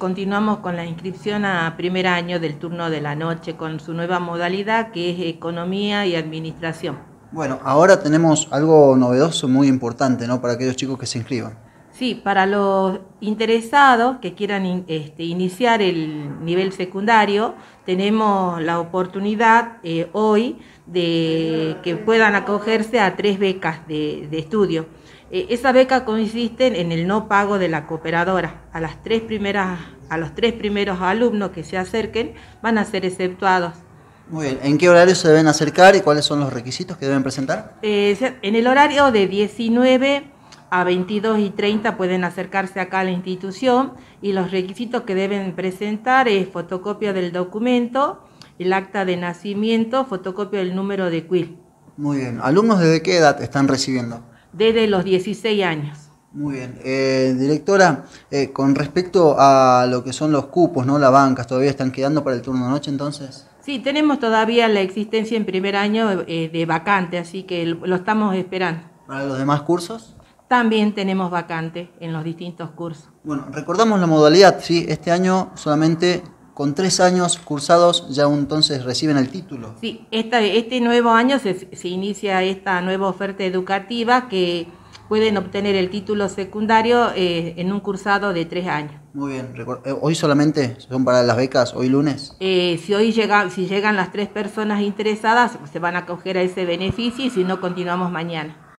continuamos con la inscripción a primer año del turno de la noche con su nueva modalidad que es economía y administración. Bueno, ahora tenemos algo novedoso muy importante ¿no? para aquellos chicos que se inscriban. Sí, para los interesados que quieran este, iniciar el nivel secundario, tenemos la oportunidad eh, hoy de que puedan acogerse a tres becas de, estudio. Eh, esa beca consiste en el no pago de la cooperadora. A, las tres primeras, a los tres primeros alumnos que se acerquen van a ser exceptuados. Muy bien, ¿en qué horario se deben acercar y cuáles son los requisitos que deben presentar? Eh, en el horario de 19 a 22 y 30 pueden acercarse acá a la institución y los requisitos que deben presentar es fotocopia del documento, el acta de nacimiento, fotocopia del número de CUIL. Muy bien. ¿Alumnos desde qué edad están recibiendo? Desde los 16 años. Muy bien. Eh, directora, eh, con respecto a lo que son los cupos, ¿no? Las bancas, ¿todavía están quedando para el turno de noche entonces? Sí, tenemos todavía la existencia en primer año eh, de vacante, así que lo estamos esperando. ¿Para los demás cursos? también tenemos vacantes en los distintos cursos. Bueno, recordamos la modalidad, ¿sí? Este año solamente con tres años cursados ya entonces reciben el título. Sí, esta, este nuevo año se, inicia esta nueva oferta educativa que pueden obtener el título secundario eh, en un cursado de tres años. Muy bien, eh, ¿hoy solamente son para las becas, hoy lunes? Eh, si hoy llega, si llegan las tres personas interesadas, se van a acoger a ese beneficio y si no, continuamos mañana.